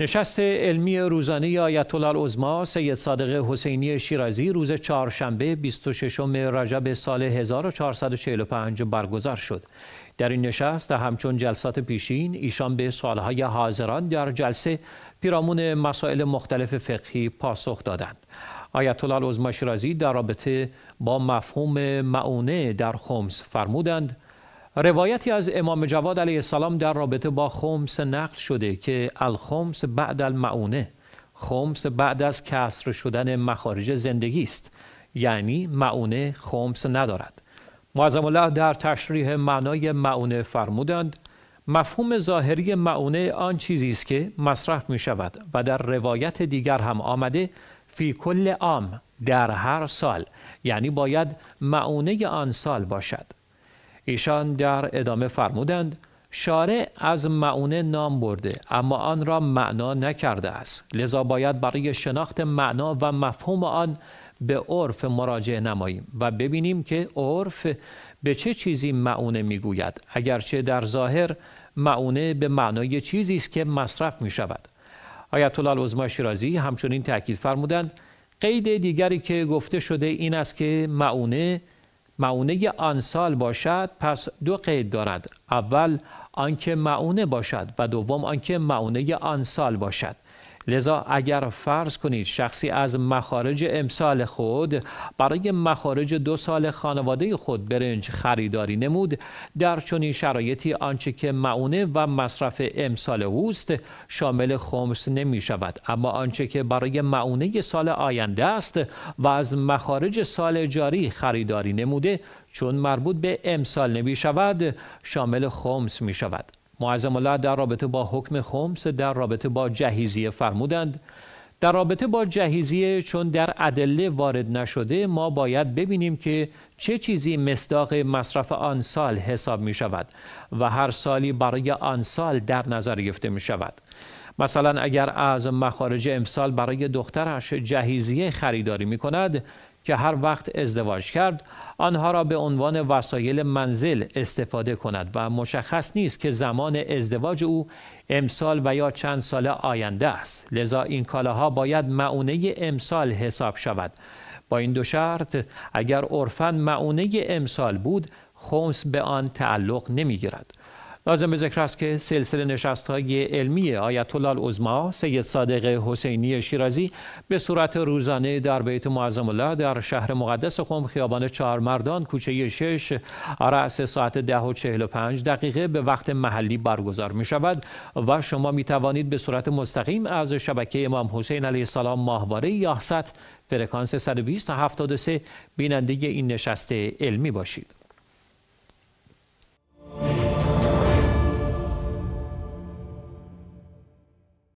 نشست علمی روزانه آیت الله العظما سید صادق حسینی شیرازی روز چهارشنبه 26 رجب سال 1445 برگزار شد. در این نشست همچون جلسات پیشین ایشان به سوالهای حاضران در جلسه پیرامون مسائل مختلف فقهی پاسخ دادند. آیت الله شیرازی در رابطه با مفهوم معونه در خمس فرمودند روایتی از امام جواد علیه السلام در رابطه با خمس نقل شده که الخمس بعد المعونه خمس بعد از کسر شدن مخارج زندگی است یعنی معونه خمس ندارد معظم الله در تشریح معنای معونه فرمودند مفهوم ظاهری معونه آن چیزی است که مصرف می شود و در روایت دیگر هم آمده فی کل عام در هر سال یعنی باید معونه آن سال باشد ایشان در ادامه فرمودند شارع از معونه نام برده اما آن را معنا نکرده است لذا باید برای شناخت معنا و مفهوم آن به عرف مراجعه نماییم و ببینیم که عرف به چه چیزی معونه میگوید اگرچه در ظاهر معونه به معنای چیزی است که مصرف می شود آیت الله شیرازی همچنین تاکید فرمودند قید دیگری که گفته شده این است که معونه معونه آن سال باشد پس دو قید دارد اول آنکه معونه باشد و دوم آنکه معونه آن سال باشد لذا اگر فرض کنید شخصی از مخارج امسال خود برای مخارج دو سال خانواده خود برنج خریداری نمود در چنین شرایطی آنچه که معونه و مصرف امسال اوست شامل خمس نمی شود اما آنچه که برای معونه سال آینده است و از مخارج سال جاری خریداری نموده چون مربوط به امسال نمی شود شامل خمس می شود معظم الله در رابطه با حکم خمس در رابطه با جهیزیه فرمودند در رابطه با جهیزیه چون در ادله وارد نشده ما باید ببینیم که چه چیزی مصداق مصرف آن سال حساب می شود و هر سالی برای آن سال در نظر گرفته می شود مثلا اگر از مخارج امسال برای دخترش جهیزیه خریداری می کند که هر وقت ازدواج کرد آنها را به عنوان وسایل منزل استفاده کند و مشخص نیست که زمان ازدواج او امسال و یا چند سال آینده است لذا این کالاها باید معونه امسال حساب شود با این دو شرط اگر عرفا معونه امسال بود خمس به آن تعلق نمی گیرد لازم به ذکر است که سلسله نشست علمی آیت الله العظما سید صادق حسینی شیرازی به صورت روزانه در بیت معظم الله در شهر مقدس قم خیابان مردان کوچه 6 رأس ساعت 10 و 45 دقیقه به وقت محلی برگزار می شود و شما می توانید به صورت مستقیم از شبکه امام حسین علیه السلام ماهواره حسد فرکانس 120 تا 73 بیننده این نشست علمی باشید.